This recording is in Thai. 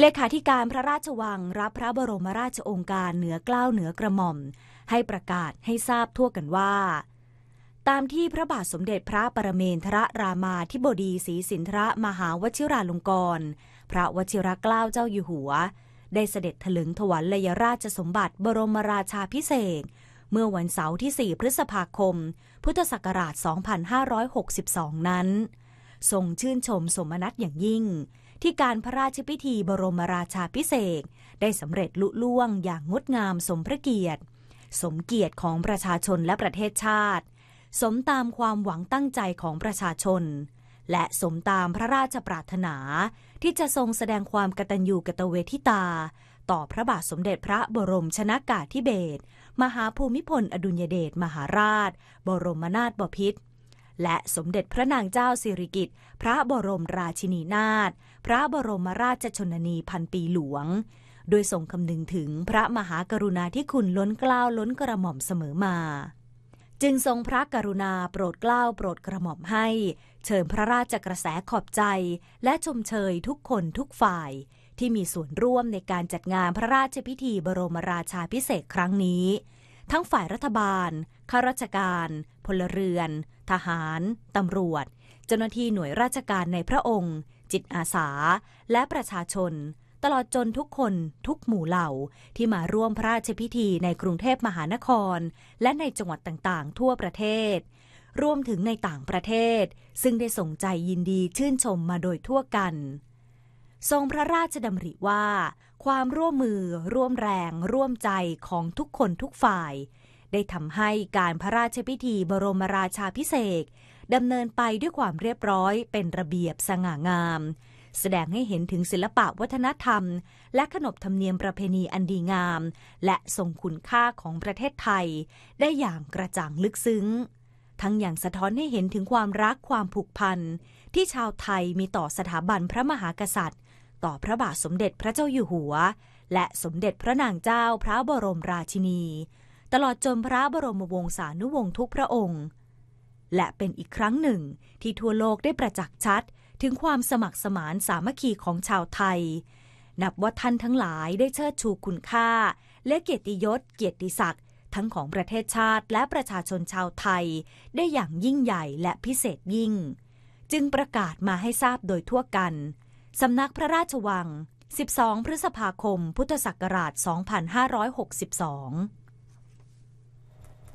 เลขาธิการพระราชวัง รับพระบรมราชองค์การเหนือกล้าวเหนือกระหม่อม ให้ประกาศให้ทราบทั่วกันว่า ตามที่พระบาทสมเด็จพระประเมนทรรามาธิบดีศรีสินทรมหาวชิราลงกร พระวชิรเกล้าเจ้าอยู่หัว ได้เสด็จถลึงถวัลยราชสมบัติบรมราชาพิเศษเมื่อวันเสาร์ที่ 4 พฤษภาคมพุทธศักราช 2562 นั้น ทรงชื่นชมสมนัตอย่างยิ่งที่การพระราชพิธีบรมราชาพิเศษได้สำเร็จลุล่วง อย่างงดงามสมพระเกียรติ สมเกียรติของประชาชนและประเทศชาติ สมตามความหวังตั้งใจของประชาชน และสมตามพระราชปรารถนา ที่จะทรงแสดงความกตัญญูกตเวทิตา ต่อพระบาทสมเด็จพระบรมชนากาธิเบศรมหาภูมิพลอดุลยเดชมหาราช บรมนาถบพิตรและสมเด็จพระนางเจ้าสิริกิติ์พระบรมราชินีนาถพระบรมราชชนนีพันปีหลวง โดยทรงคำนึงถึงพระมหากรุณาที่คุณล้นเกล้าล้นกระหม่อมเสมอมา จึงทรงพระกรุณาโปรดเกล้าโปรดกระหม่อมให้ เชิญพระราชกระแสขอบใจ และชมเชยทุกคนทุกฝ่าย ที่มีส่วนร่วมในการจัดงานพระราชพิธีบรมราชาพิเศษครั้งนี้ทั้งฝ่ายรัฐบาล ข้าราชการ พลเรือน ทหาร ตำรวจ เจ้าหน้าที่หน่วยราชการในพระองค์ จิตอาสา และประชาชน ตลอดจนทุกคนทุกหมู่เหล่าที่มาร่วมพระราชพิธีในกรุงเทพมหานคร และในจังหวัดต่างๆ ทั่วประเทศ รวมถึงในต่างประเทศ ซึ่งได้ส่งใจยินดีชื่นชมมาโดยทั่วกันทรงพระราชดำริว่าความร่วมมือร่วมแรงร่วมใจของทุกคนทุกฝ่าย ได้ทำให้การพระราชพิธีบรมราชาพิเศษดำเนินไปด้วยความเรียบร้อยเป็นระเบียบสง่างาม แสดงให้เห็นถึงศิลปะวัฒนธรรม และขนบธรรมเนียมประเพณีอันดีงาม และทรงคุณค่าของประเทศไทย ได้อย่างกระจ่างลึกซึ้ง ทั้งอย่างสะท้อนให้เห็นถึงความรักความผูกพันที่ชาวไทยมีต่อสถาบันพระมหากษัตริย์ต่อพระบาทสมเด็จพระเจ้าอยู่หัว และสมเด็จพระนางเจ้าพระบรมราชินี ตลอดจนพระบรมวงศานุวงศ์ทุกพระองค์ และเป็นอีกครั้งหนึ่งที่ทั่วโลกได้ประจักษ์ชัดถึงความสมัครสมานสามัคคีของชาวไทย นับว่าท่านทั้งหลายได้เชิดชูคุณค่าและเกียรติยศเกียรติศักดิ์ทั้งของประเทศชาติและประชาชนชาวไทย ได้อย่างยิ่งใหญ่และพิเศษยิ่ง จึงประกาศมาให้ทราบโดยทั่วกันสำนักพระราชวัง 12 พฤษภาคมพุทธศักราช 2562